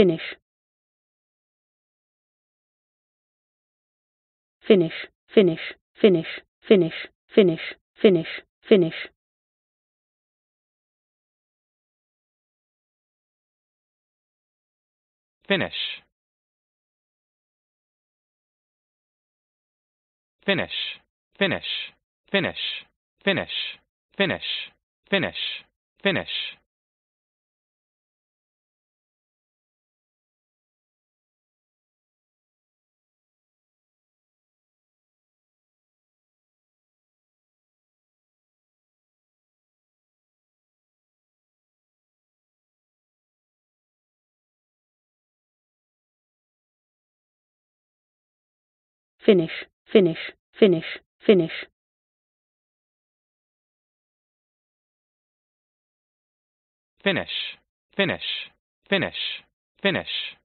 finish finish finish finish finish finish finish finish finish finish finish finish finish finish finish finish finish, finish, finish, finish. Finish, finish, finish, finish.